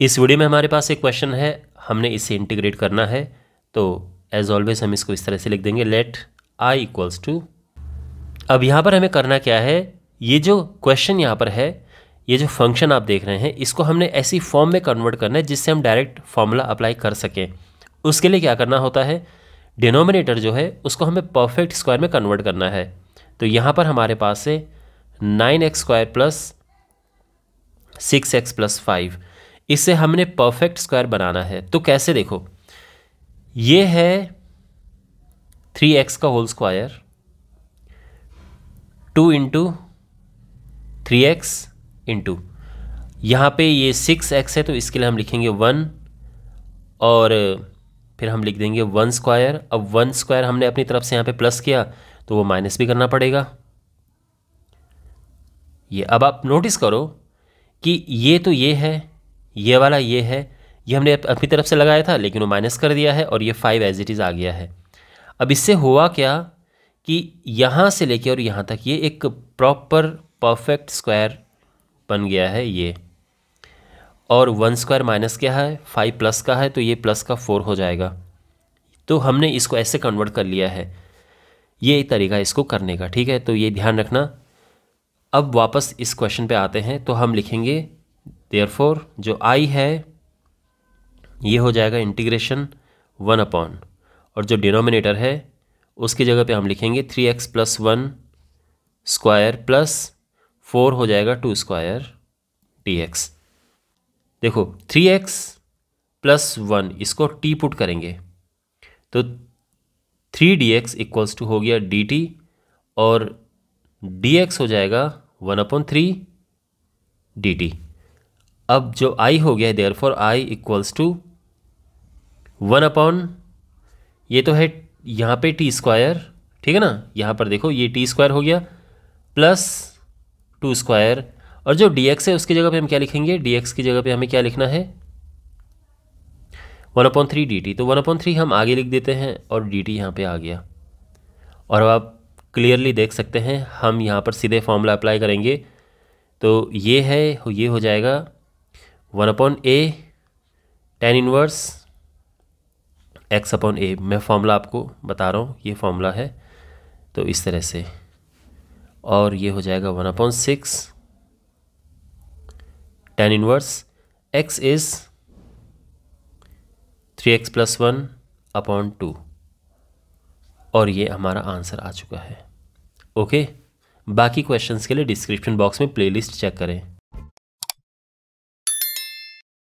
इस वीडियो में हमारे पास एक क्वेश्चन है हमने इसे इंटीग्रेट करना है तो एज ऑलवेज हम इसको इस तरह से लिख देंगे लेट आई इक्वल्स टू अब यहाँ पर हमें करना क्या है ये जो क्वेश्चन यहाँ पर है ये जो फंक्शन आप देख रहे हैं इसको हमने ऐसी फॉर्म में कन्वर्ट करना है जिससे हम डायरेक्ट फॉर्मूला अप्लाई कर सकें उसके लिए क्या करना होता है डिनोमिनेटर जो है उसको हमें परफेक्ट स्क्वायर में कन्वर्ट करना है तो यहाँ पर हमारे पास है nine x square plus six x plus five इसे हमने परफेक्ट स्क्वायर बनाना है तो कैसे देखो ये है थ्री एक्स का whole square two into three x into यहाँ पर ये सिक्स एक्स है तो इसके लिए हम लिखेंगे वन और फिर हम लिख देंगे वन स्क्वायर अब वन स्क्वायर हमने अपनी तरफ से यहाँ पे प्लस किया तो वो माइनस भी करना पड़ेगा ये अब आप नोटिस करो कि ये तो ये है ये वाला ये है ये हमने अपनी तरफ से लगाया था लेकिन वो माइनस कर दिया है और ये फाइव एज इट इज़ आ गया है अब इससे हुआ क्या कि यहाँ से लेके और यहाँ तक ये एक प्रॉपर परफेक्ट स्क्वायर बन गया है ये और वन स्क्वायर माइनस क्या है फाइव प्लस का है तो ये प्लस का फोर हो जाएगा तो हमने इसको ऐसे कन्वर्ट कर लिया है ये तरीका इसको करने का ठीक है तो ये ध्यान रखना अब वापस इस क्वेश्चन पे आते हैं तो हम लिखेंगे देयरफॉर जो आई है ये हो जाएगा इंटीग्रेशन वन अपॉन और जो डिनोमिनेटर है उसकी जगह पे हम लिखेंगे three x plus one square plus four हो जाएगा टू स्क्वायर डी एक्स देखो थ्री एक्स प्लस वन इसको टी पुट करेंगे तो three d x equals two हो गया डी टी और डी एक्स हो जाएगा one upon three d t अब जो आई हो गया है therefore I equals to one upon ये तो है यहाँ पे टी स्क्वायर ठीक है ना यहाँ पर देखो ये टी स्क्वायर हो गया प्लस टू स्क्वायर और जो डी एक्स है उसकी जगह पे हम क्या लिखेंगे डी एक्स की जगह पे हमें क्या लिखना है one upon three d t तो वन अपॉन थ्री हम आगे लिख देते हैं और डी टी यहाँ पर आ गया और अब आप क्लियरली देख सकते हैं हम यहाँ पर सीधे फॉर्मूला अप्लाई करेंगे तो ये है ये हो जाएगा one upon a tan inverse x upon a मैं फॉर्मूला आपको बता रहा हूँ ये फॉर्मूला है तो इस तरह से और ये हो जाएगा one upon six tan inverse x is three x plus one upon two और ये हमारा आंसर आ चुका है ओके बाकी क्वेश्चंस के लिए डिस्क्रिप्शन बॉक्स में प्लेलिस्ट चेक करें